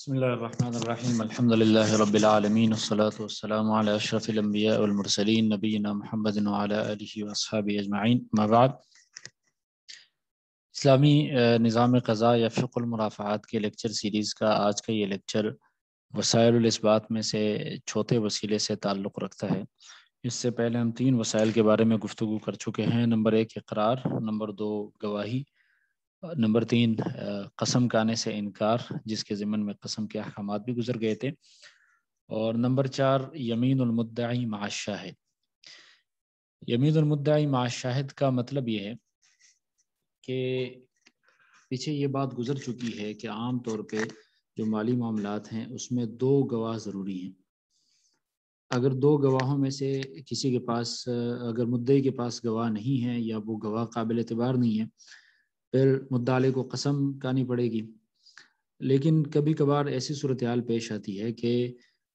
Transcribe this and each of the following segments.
बसमीम अलहमदिल्ला रबालमीन वसलाम अशरफ़िलम्बियामरसलिन नबीना अजमाइन मबाद इस्लामी निज़ाम कज़ा या फ़िकमराफ़ात के लेक्चर सीरीज़ का आज का ये लेक्चर वसाइलबात में से छोटे वसीले से ताल्लुक़ रखता है इससे पहले हम तीन वसायल के बारे में गुफ्तु कर चुके हैं नंबर एक इकरार नंबर दो गवाही नंबर तीन कसम खाने से इनकार जिसके ज़िम्मन में कसम के अहकाम भी गुजर गए थे और नंबर चार यमीन उलमुद्दाई माशाहिद यमीन उलमुद्दाई माशाहिद का मतलब ये है कि पीछे ये बात गुजर चुकी है कि आम तौर पे जो माली मामला हैं उसमें दो गवाह ज़रूरी हैं अगर दो गवाहों में से किसी के पास अगर मुद्दई के पास गवाह नहीं है या वो गवाह काबिल एतबार नहीं है फिर मुद्दाले को कसम खानी पड़ेगी लेकिन कभी कभार ऐसी सूरत हाल पेश आती है कि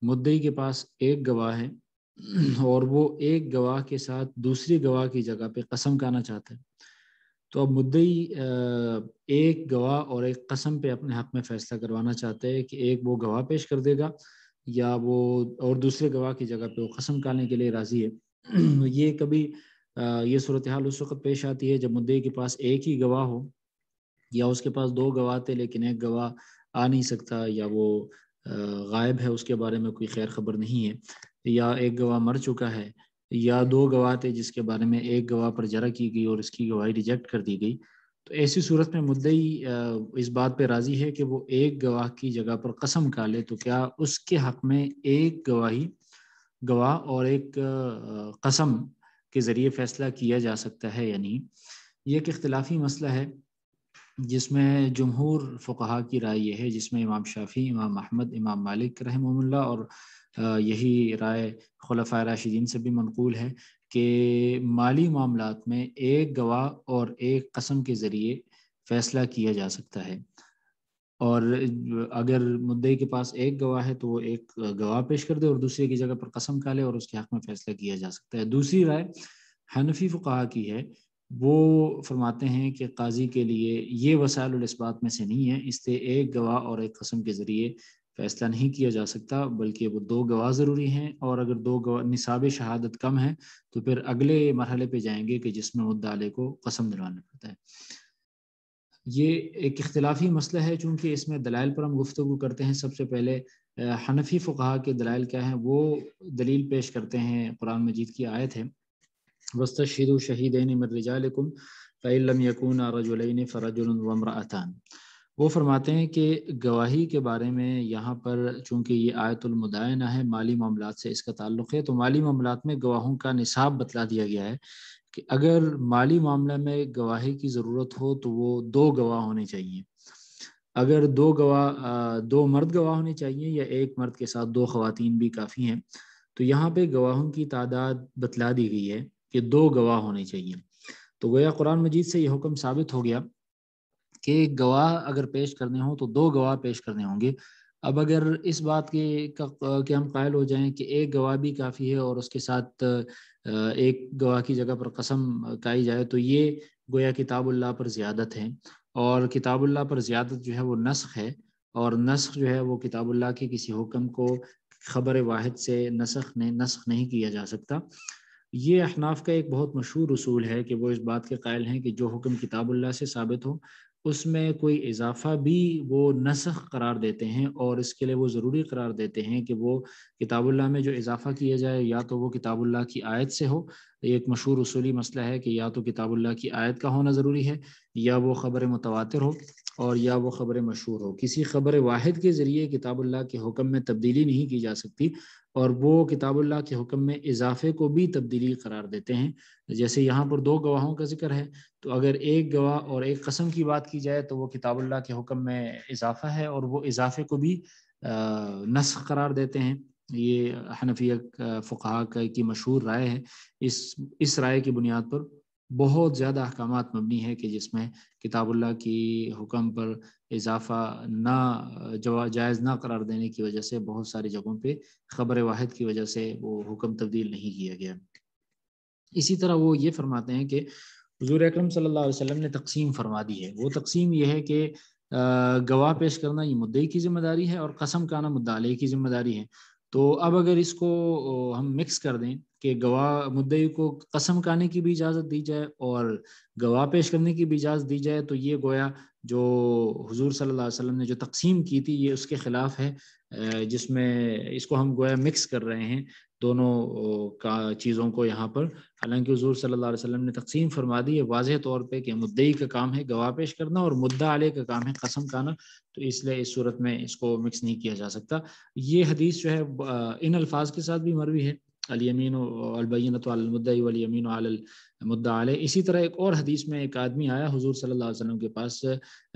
मुद्दई के पास एक गवाह है और वो एक गवाह के साथ दूसरी गवाह की जगह पे कसम खाना चाहता है तो अब मुद्दई एक गवाह और एक कसम पे अपने हक में फैसला करवाना चाहते है कि एक वो गवाह पेश कर देगा या वो और दूसरे गवाह की जगह पे वो कसम खाने के लिए राजी है ये कभी ये सूरत हाल उस वक्त पेश आती है जब मुद्दे के पास एक ही गवाह हो या उसके पास दो गवाह थे लेकिन एक गवाह आ नहीं सकता या वो गायब है उसके बारे में कोई खैर खबर नहीं है या एक गवाह मर चुका है या दो गवाह थे जिसके बारे में एक गवाह पर जरा की गई और इसकी गवाही रिजेक्ट कर दी गई तो ऐसी सूरत में मुद्दई इस बात पर राजी है कि वो एक गवाह की जगह पर कसम खा ले तो क्या उसके हक में एक गवाही गवाह और एक कसम के ज़रिए फैसला किया जा सकता है या नहीं ये एक अख्तिलाफी मसला है जिसमें जमहूर फ़ुकहा की राय यह है जिसमें इमाम शाफ़ी इमाम अहमद इमाम मालिक रहमल्ला और यही राय खलफा राशिदीन से भी मनकूल है कि माली मामला में एक गवाह और एक कसम के ज़रिए फ़ैसला किया जा सकता है और अगर मुद्दे के पास एक गवाह है तो वो एक गवाह पेश कर दे और दूसरे की जगह पर कसम खा ले और उसके हक में फैसला किया जा सकता है दूसरी राय हनफी फुकाहा की है वो फरमाते हैं कि काजी के लिए ये वसायल इस बात में से नहीं है इससे एक गवाह और एक कसम के ज़रिए फैसला नहीं किया जा सकता बल्कि वो दो गवाह ज़रूरी हैं और अगर दो गवाह निसाब शहादत कम है तो फिर अगले मरहले पे जाएंगे कि जिसमें मुद्दा को कसम दिलवाना पड़ता है ये एक इख्तलाफी मसला है चूँकि इसमें दलाइल पर हम गुफ्तु करते हैं सबसे पहले हनफी फ़ुका के दलाइल क्या हैं वो दलील पेश करते हैं कुरान मजीद की आयत है वस्त शहीद शहीद मर्रजालकुम फ़ैलम यकून वो फरमाते हैं कि गवाही के बारे में यहाँ पर चूंकि ये आयतुलमदायना है माली मामला से इसका ताल्लुक है तो माली मामला में गवाहों का निसाब बतला दिया गया है कि अगर माली मामला में गवाही की ज़रूरत हो तो वो दो गवाह होने चाहिए अगर दो गवाह दो मर्द गवाह होने चाहिए या एक मर्द के साथ दो खातन भी काफ़ी हैं तो यहाँ पे गवाहों की तादाद बतला दी गई है कि दो गवाह होने चाहिए तो गोया कुरान मजीद से यह हुक्म साबित हो गया कि गवाह अगर पेश करने हों तो दो गवाह पेश करने होंगे अब अगर इस बात के कि हम कायल हो जाएं कि एक गवाह भी काफ़ी है और उसके साथ एक गवाह की जगह पर कसम काई जाए तो ये गोया किताबुल्लाह पर ज़्यादत है और किताबुल्ला पर ज़्यादत जो है वो नस्ख है और नस्ख जो है वो किताबुल्ला के किसी हुक्म को खबर वाहिद से नस्ख ने नस्ख नहीं किया जा सकता ये अहनाफ का एक बहुत मशहूर असूल है कि वो इस बात के कायल हैं कि जो हुक्म किताबुल्ला से साबित हो उसमें कोई इजाफा भी वो नसख करार देते हैं और इसके लिए वो ज़रूरी करार देते हैं कि वो किताबुल्ला में जो इजाफा किया जाए या तो वो किताबुल्ला की आयत से हो एक मशहूर असूली मसला है कि या तो किताबुल्ला की आयत का होना ज़रूरी है या वो ख़बर मुतवातिर हो और या वो ख़बर मशहूर हो किसी ख़बर वाहिद के ज़रिए किताबुल्ला के हुक्म में तब्दीली नहीं की जा सकती और वो किताबुल्लाह के हुक्म में इजाफे को भी तब्दीली करार देते हैं जैसे यहाँ पर दो गवाहों का जिक्र है तो अगर एक गवाह और एक कसम की बात की जाए तो वो किताबुल्लाह के हुक्म में इजाफा है और वो इजाफे को भी नस्ख करार देते हैं ये हनफिया फुका की मशहूर राय है इस इस राय की बुनियाद पर बहुत ज़्यादा अहकाम मबनी है कि जिसमें किताबुल्ला की हुक्म पर इजाफा ना जवा जायज़ ना करार देने की वजह से बहुत सारी जगहों पे ख़बर वाहिद की वजह से वो हुक्म तब्दील नहीं किया गया इसी तरह वो ये फरमाते हैं कि हजूर अक्रम सल्ला ने तकसीम फरमा दी है वो तकसीम यह है कि गवाह पेश करना ये मुद्दे की जिम्मेदारी है और कसम ना मुद्दा की जिम्मेदारी है तो अब अगर इसको हम मिक्स कर दें कि गवाह मुद्दई को कसम खाने की भी इजाज़त दी जाए और गवाह पेश करने की भी इजाज़त दी जाए तो ये गोया जो हुजूर सल्लल्लाहु अलैहि वसल्लम ने जो तकसीम की थी ये उसके ख़िलाफ़ है जिसमें इसको हम गोया मिक्स कर रहे हैं दोनों का चीज़ों को यहाँ पर हालांकि हजूर सल्ला वसलम ने तकसीम फरमा दी है वाज तौर पर कि मुद्दई का काम है गवाह पेश करना और मुद्दा आले का काम है कसम खाना तो इसलिए इस सूरत में इसको मिक्स नहीं किया जा सकता ये हदीस जो है इन अल्फाज के साथ भी मरवी है अलियमीन अलबैन तलमदीन मुद्दा आल इसी तरह एक और हदीस में एक आदमी आया हजूर सल्ला वसलम के पास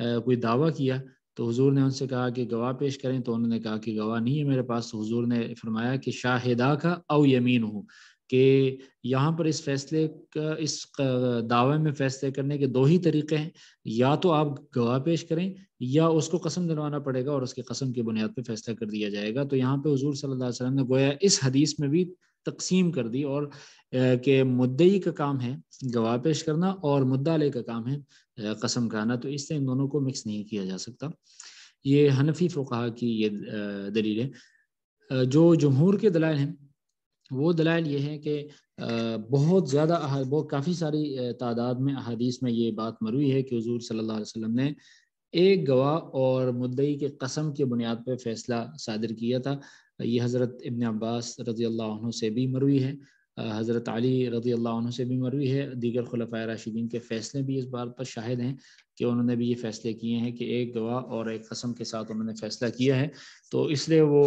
कोई दावा किया तो हजूर ने उनसे कहा कि गवाह पेश करें तो उन्होंने कहा कि गवाह नहीं है मेरे पास तो ने फरमाया कि शाहिदा का अव यमीन हूँ कि यहाँ पर इस फैसले का इस दावे में फैसले करने के दो ही तरीके हैं या तो आप गवाह पेश करें या उसको कसम दिलवाना पड़ेगा और उसके कसम की बुनियाद पर फैसला कर दिया जाएगा तो यहाँ पे हजूर सल्ला वसलम ने गोया इस हदीस में भी तकसीम कर दी और के मुद्दई का काम है गवाह पेश करना और मुद्दाले का काम है कसम खाना तो इससे इन दोनों को मिक्स नहीं किया जा सकता ये हनफी फ़ुका की ये दलील है जो जमहूर के दलाल हैं वो दलाल ये है कि बहुत ज़्यादा बहुत काफ़ी सारी तादाद में अहदीस में ये बात मरुई है कि हजूर सल्ला वसम ने एक गवाह और मुद्दई के कसम के बुनियाद पर फैसला सादर किया था ये हज़रत इबन अब्बास रज़ी अल्लाह से भी मरवी है हज़रत अली रज़ी अल्लाह से भी मरवी है दीगर खुलफ़ा राशिदीन के फ़ैसले भी इस बात पर शाहिद हैं कि उन्होंने भी ये फैसले किए हैं कि एक गवाह और एक कसम के साथ उन्होंने फैसला किया है तो इसलिए वो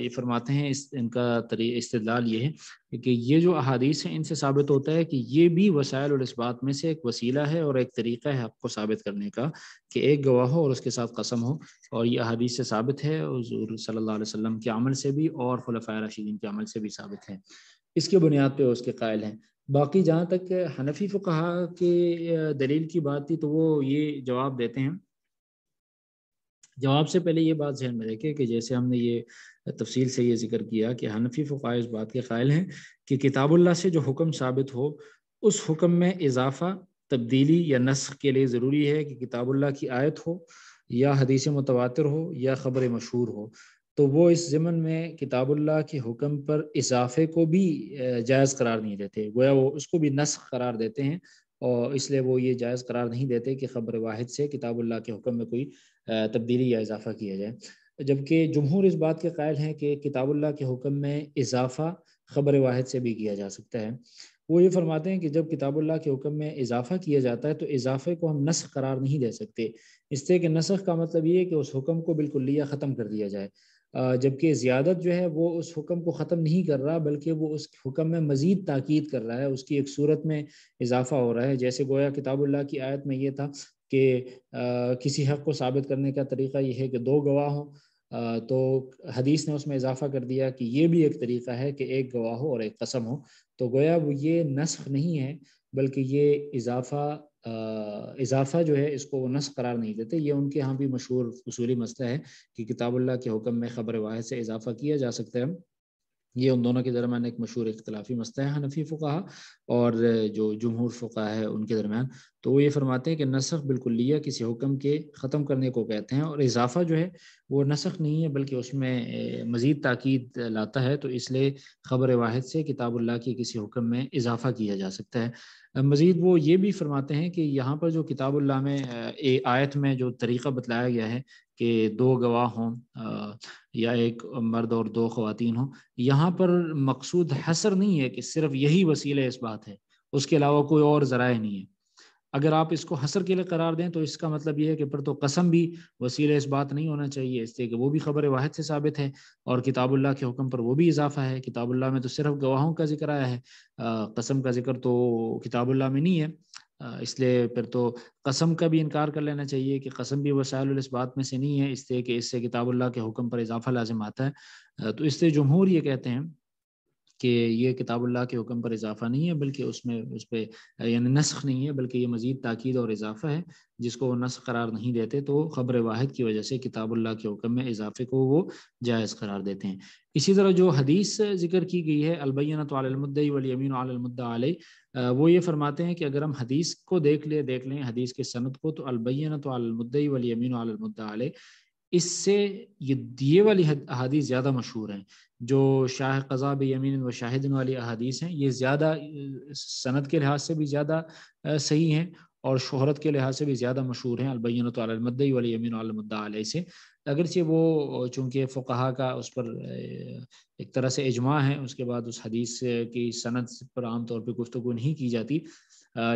ये फरमाते हैं इस इनका तरी इस्तलाल ये है कि ये जो अहादीस हैं इनसे साबित होता है कि ये भी वसायल और इस बात में से एक वसीला है और एक तरीका है आपको साबित करने का कि एक गवाह हो और उसके साथ कसम हो और ये अहादीस से साबित है हजूर सल्ला वसम के अमल से भी और फलफा रशीदीन के अमल से भी साबित है इसके बुनियाद पर उसके कायल हैं बाकी जहाँ तक हनफी कहा के दलील की बात थी तो वो ये जवाब देते हैं जवाब से पहले ये बात जहन में रखे कि जैसे हमने ये तफसील से ये जिक्र किया कि हनफी फ़ुका इस बात के कायल हैं कि किताबुल्ला से जो हुक्म साबित हो उस हुक्म में इजाफा तब्दीली या नस्ख के लिए ज़रूरी है कि किताबुल्ला की आयत हो या हदीस मुतवा हो या ख़बर मशहूर हो तो वो इस ज़मन में किताबुल्ला के हुक्म पर इजाफे को भी जायज़ करार नहीं देते गोया वो उसको भी नस्ख करार देते हैं और इसलिए वो ये जायज़ करार नहीं देते कि ख़बर वाहिद से किताबुल्ला के हुक्म में कोई तब्दीली या इजाफा किया जाए जबकि जमहूर इस बात के कायल हैं कि किताबुल्ला के हुक्म में इजाफा ख़बर वाहिद से भी किया जा सकता है वो ये फरमाते हैं कि जब किताबुल्ला के हुक्म में इजाफा किया जाता है तो इजाफे को हम नस्ख करार नहीं दे सकते इससे कि नस्ख का मतलब ये है कि उस हुक्म को बिल्कुल लिया ख़त्म कर दिया जाए जबकि ज़्यादत जो है वो उस हुक्म को ख़त्म नहीं कर रहा बल्कि वो उस हुक्म में मज़ीद ताक़द कर रहा है उसकी एक सूरत में इजाफ़ा हो रहा है जैसे गोया किताबुल्ला की आयत में ये था कि किसी हक़ को साबित करने का तरीक़ा यह है कि दो गवाह हो तो हदीस ने उसमें इजाफ़ा कर दिया कि ये भी एक तरीक़ा है कि एक गवाह हो और एक कसम हो तो गोया वो ये नस्ख नहीं है बल्कि ये इजाफ़ा इजाफा जो है इसको वो नस करार नहीं देते ये उनके यहाँ भी मशहूर असूली मसला है कि किताबुल्ला के हुक्म में ख़बर वाहद से इजाफा किया जा सकता है ये उन दोनों के दरमियान एक मशहूर इख्तलाफी मसला है हनफी फ़ुका और जो जमहूर फ़ुका है उनके दरमियान तो वो ये फरमाते हैं कि नसख लिया किसी हुक्म के ख़त्म करने को कहते हैं और इजाफा जो है वो नसख नहीं है बल्कि उसमें मज़ीद ताक़द लाता है तो इसलिए ख़बर वाहिद से किताबुल्ला के किसी हुक्म में इजाफा किया जा सकता है मज़ीद वो ये भी फरमाते हैं कि यहाँ पर जो किताबुल्ला में ए, आयत में जो तरीक़ा बतलाया गया है कि दो गवाह हों या एक मर्द और दो ख़वान हों यहाँ पर मकसूद हसर नहीं है कि सिर्फ यही वसीले इस बात है उसके अलावा कोई और ज़रा नहीं है अगर आप इसको हसर के लिए करार दें तो इसका मतलब यह है कि पर तो कसम भी वसीले इस बात नहीं होना चाहिए इसलिए कि वो भी खबर वाहद से साबित है और किताबुल्लाह के हुक्म पर वो भी इजाफा है किताबुल्लाह में तो सिर्फ गवाहों का जिक्र आया है आ, कसम का जिक्र तो किताबुल्लाह में नहीं है इसलिए फिर तो कसम का भी इनकार कर लेना चाहिए कि कसम भी वसायल इस बात में से नहीं है इसलिए कि इससे किताबुल्लाह के हुक्म पर इजाफा लाजिम आता है तो इससे जमहूर ये कहते हैं कि ये किताबुल्लाह के हुक्म पर इजाफा नहीं है बल्कि उसमें उस पर यानी नस्ख नहीं है बल्कि ये मज़ीद ताक़द और इजाफा है जिसको वो नस्ख करार नहीं देते तो ख़बर वाहिद की वजह से किताबुल्लाह के हुक्म में इजाफे को वो जायज़ करार देते हैं इसी तरह जो हदीस जिक्र की गई है अलबैन तलमद्दी आलमुद्दा आलमद्दा वो ये फरमाते हैं कि अगर हम हदीस को देख लें देख लें हदीस के सनत को तो अलबैन तलमद्दी आलमुद्दा आलमद्दा इससे ये वाली अहादीस ज़्यादा मशहूर हैं जो शाह कजाब यमीन व शाहिदन वाली अहादीस हैं ये ज़्यादा सनत के लिहाज से भी ज़्यादा सही हैं और शहरत के लिहाज से भी ज़्यादा मशहूर हैं अलबैन तमदई वाली यमीन अलमदा से अगरचे वो चूँकि फ़ुकहा का उस पर एक तरह से इजमा है उसके बाद उस हदीस की सनत पर आम तौर पर गुफ्तु नहीं की जाती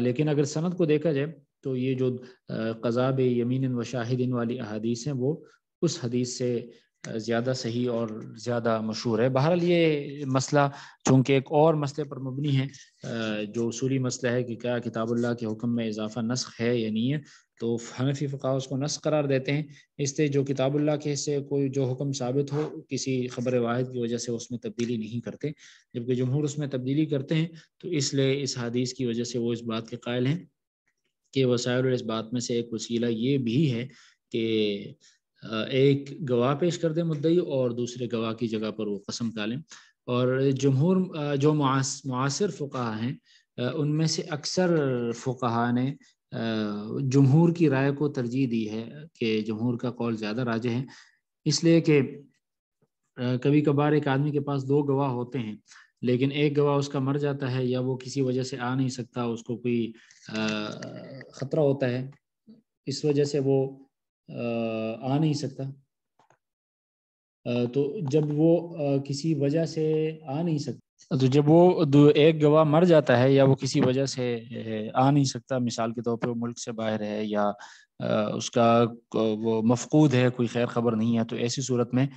लेकिन अगर सनत को देखा जाए तो ये जो कज़ाब यमीन व शाहिदीन वाली अहादीस हैं वो उस हदीस से ज़्यादा सही और ज़्यादा मशहूर है बहरहाल ये मसला चूँकि एक और मसले पर मबनी है जो उसूली मसला है कि क्या किताबुल्लाह के हुक्म में इजाफा नस्ख है या नहीं है तो हनफी फ़ा उसको नस्ख करार देते हैं इसलिए जो किताबुल्ला के से कोई जो हुक्म साबित हो किसी खबर वाहिद की वजह से उसमें तब्दीली नहीं करते जबकि जमहूर उसमें तब्दीली करते हैं तो इसलिए इस हदीस की वजह से वो इस बात के कायल हैं कि वसायल इस बात में से एक वसीला ये भी है कि एक गवाह पेश कर दें मुद्दई और दूसरे गवाह की जगह पर वो कसम का लें और जमहूर जो मुआसर फ़ुका हैं उनमें से अक्सर फ़ुका ने जमहूर की राय को तरजीह दी है कि जमहूर का कौल ज़्यादा राजे है इसलिए कि कभी कभार एक आदमी के पास दो गवाह होते हैं लेकिन एक गवाह उसका मर जाता है या वो किसी वजह से आ नहीं सकता उसको कोई ख़तरा होता है इस वजह से वो आ नहीं सकता तो जब वो किसी वजह से आ नहीं सकता तो जब वो एक गवाह मर जाता है या वो किसी वजह से आ नहीं सकता मिसाल के तौर पर मुल्क से बाहर है या उसका वो मफकूद है कोई खैर खबर नहीं है तो ऐसी सूरत में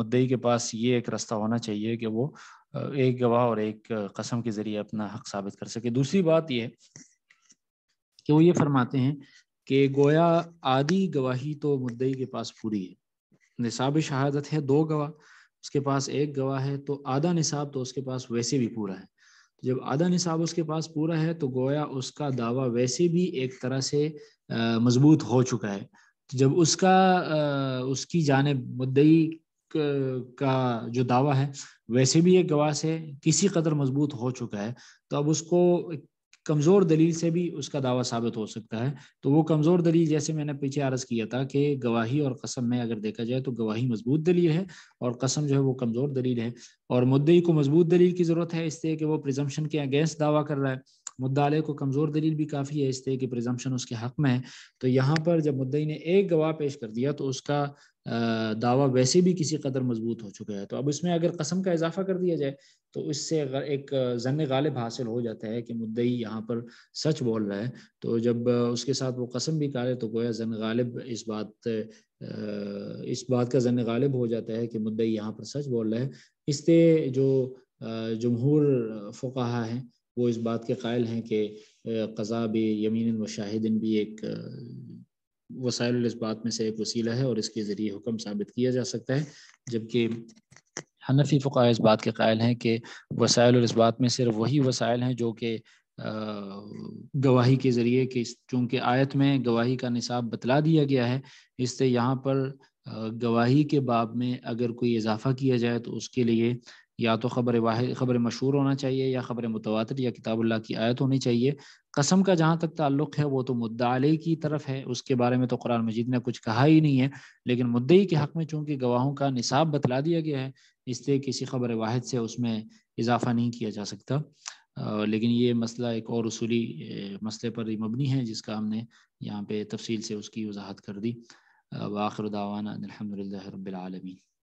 मुद्दई के पास ये एक रास्ता होना चाहिए कि वो एक गवाह और एक कसम के ज़रिए अपना हक साबित कर सके दूसरी बात यह कि वो ये फरमाते हैं कि गोया आधी गवाही तो मुद्दई के पास पूरी है निसाब शहादत है दो गवाह उसके पास एक गवाह है तो आधा निसाब तो उसके पास वैसे भी पूरा है तो जब आधा निसाब उसके पास पूरा है तो गोया उसका दावा वैसे भी एक तरह से मजबूत हो चुका है तो जब उसका आ, उसकी जानब मुद्दई का जो दावा है वैसे भी एक गवाह से किसी कदर मजबूत हो चुका है तो अब उसको कमज़ोर दलील से भी उसका दावा साबित हो सकता है तो वो कमज़ोर दलील जैसे मैंने पीछे आरज किया था कि गवाही और कसम में अगर देखा जाए तो गवाही मजबूत दलील है और कसम जो है वो कमज़ोर दलील है और मुद्दई को मजबूत दलील की ज़रूरत है इसलिए कि वो प्रिजम्पन के अगेंस्ट दावा कर रहा है मुद्दाले को कमज़ोर दलील भी काफ़ी है इसलिए कि प्रजम्पन उसके हक़ में है तो यहाँ पर जब मुद्दई ने एक गवाह पेश कर दिया तो उसका दावा वैसे भी किसी कदर मजबूत हो चुका है तो अब इसमें अगर कसम का इजाफा कर दिया जाए तो इससे अगर एक जन गालिब हासिल हो जाता है कि मुद्दई यहाँ पर सच बोल रहा है तो जब उसके साथ वो कसम भी करे तो गोया जन गालिब इस बात इस बात का जन गालिब हो जाता है कि मुद्दई यहाँ पर सच बोल रहा है इससे जो जमहूर फ़ुका हैं वो इस बात के कायल हैं कि कज़ा भी यमीन व शाहिदिन भी एक वसाइल इस बात में से एक वसीला है और इसके ज़रिए हुक्म साबित किया जा सकता है जबकि हनफी फ़ुका इस बात के कायल हैं कि वसाइल इस बात में सिर्फ वही वसाइल हैं जो कि गवाही के ज़रिए कि चूँकि आयत में गवाही का निसाब बतला दिया गया है इससे यहाँ पर गवाही के बाब में अगर कोई इजाफा किया जाए तो उसके लिए या तो खबर वाहि खबर मशहूर होना चाहिए या खबर मुतवा या किताबुल्ला की आयत होनी चाहिए कसम का जहाँ तक ताल्लुक है वो तो मुद्दाले की तरफ है उसके बारे में तो कुरान मजीद ने कुछ कहा ही नहीं है लेकिन मुद्दे के हक़ में चूँकि गवाहों का निसाब बतला दिया गया है इसलिए किसी खबर वाहिद से उसमें इजाफा नहीं किया जा सकता लेकिन ये मसला एक और असूली मसले पर मबनी है जिसका हमने यहाँ पे तफसील से उसकी वजाहत कर दी वाखिर दावाना